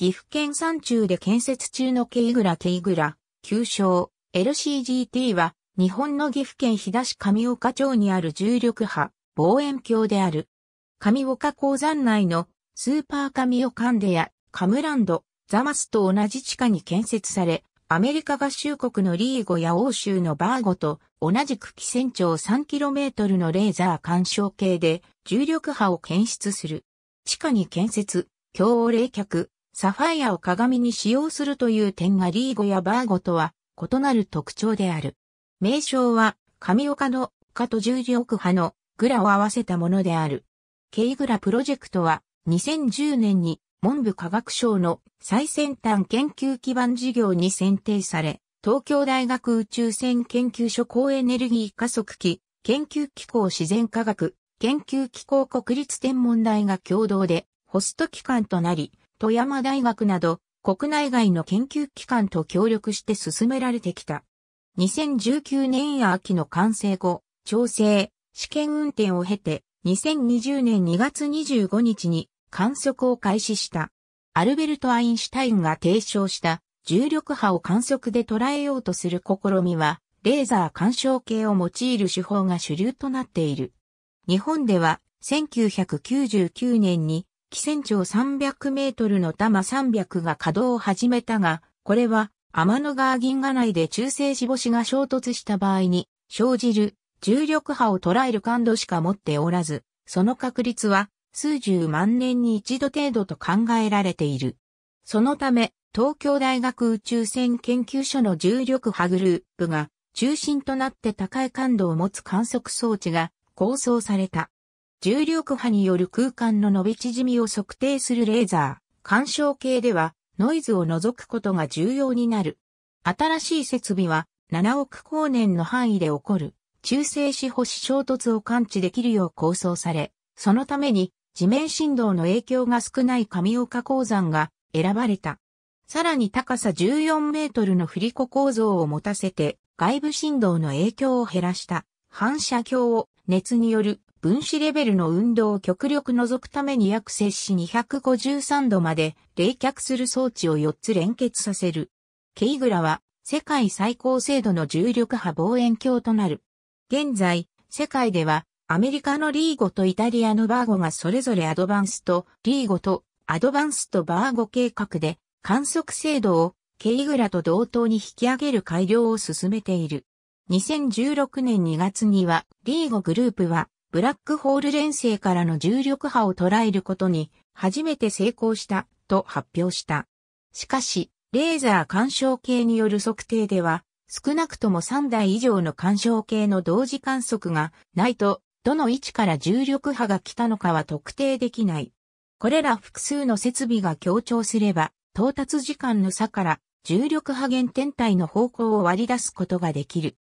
岐阜県山中で建設中のケイグラケイグラ、旧称 LCGT は日本の岐阜県日田市上岡町にある重力波望遠鏡である。上岡鉱山内のスーパーカミオカンデやカムランド、ザマスと同じ地下に建設され、アメリカ合衆国のリーゴや欧州のバーゴと同じく基線長 3km のレーザー干渉計で重力波を検出する。地下に建設、強冷却、サファイアを鏡に使用するという点がリーゴやバーゴとは異なる特徴である。名称は、神岡の加と十字。奥派のグラを合わせたものである。ケイグラプロジェクトは、2010年に文部科学省の最先端研究基盤事業に選定され、東京大学宇宙船研究所高エネルギー加速器研究機構自然科学研究機構国立天文台が共同でホスト機関となり、富山大学など国内外の研究機関と協力して進められてきた。2019年秋の完成後、調整、試験運転を経て、2020年2月25日に観測を開始した。アルベルト・アインシュタインが提唱した重力波を観測で捉えようとする試みは、レーザー干渉計を用いる手法が主流となっている。日本では1999年に汽船長300メートルの玉300が稼働を始めたが、これは天の川銀河内で中性子星が衝突した場合に生じる重力波を捉える感度しか持っておらず、その確率は数十万年に一度程度と考えられている。そのため、東京大学宇宙船研究所の重力波グループが中心となって高い感度を持つ観測装置が構想された。重力波による空間の伸び縮みを測定するレーザー、干渉系ではノイズを除くことが重要になる。新しい設備は7億光年の範囲で起こる中性子星衝突を感知できるよう構想され、そのために地面振動の影響が少ない上岡鉱山が選ばれた。さらに高さ14メートルの振り子構造を持たせて外部振動の影響を減らした反射鏡を熱による分子レベルの運動を極力除くために約摂氏253度まで冷却する装置を4つ連結させる。ケイグラは世界最高精度の重力波望遠鏡となる。現在、世界ではアメリカのリーゴとイタリアのバーゴがそれぞれアドバンスト、リーゴとアドバンストバーゴ計画で観測精度をケイグラと同等に引き上げる改良を進めている。2016年2月にはリーゴグループはブラックホール連星からの重力波を捉えることに初めて成功したと発表した。しかし、レーザー干渉計による測定では、少なくとも3台以上の干渉計の同時観測がないと、どの位置から重力波が来たのかは特定できない。これら複数の設備が強調すれば、到達時間の差から重力波源天体の方向を割り出すことができる。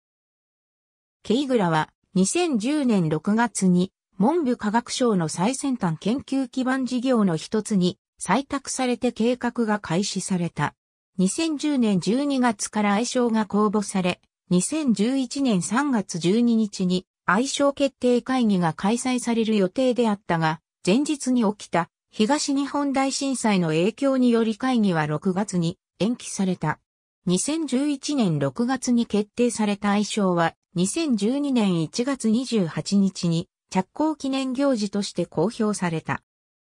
ケイグラは2010年6月に文部科学省の最先端研究基盤事業の一つに採択されて計画が開始された。2010年12月から愛称が公募され、2011年3月12日に愛称決定会議が開催される予定であったが、前日に起きた東日本大震災の影響により会議は6月に延期された。2011年6月に決定された愛称は2012年1月28日に着工記念行事として公表された。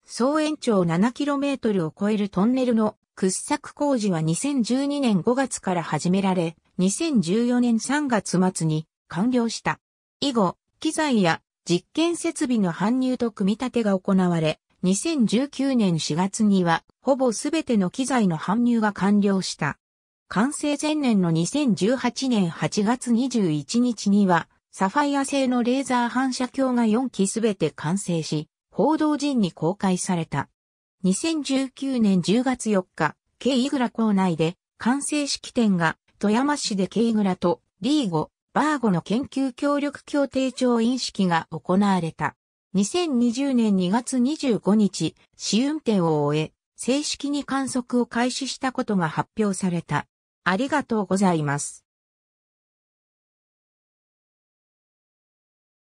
総延長 7km を超えるトンネルの掘削工事は2012年5月から始められ、2014年3月末に完了した。以後、機材や実験設備の搬入と組み立てが行われ、2019年4月にはほぼすべての機材の搬入が完了した。完成前年の2018年8月21日には、サファイア製のレーザー反射鏡が4機すべて完成し、報道陣に公開された。2019年10月4日、ケイグラ校内で完成式典が富山市でケイグラとリーゴ、バーゴの研究協力協定調印式が行われた。2020年2月25日、試運転を終え、正式に観測を開始したことが発表された。ありがとうございます。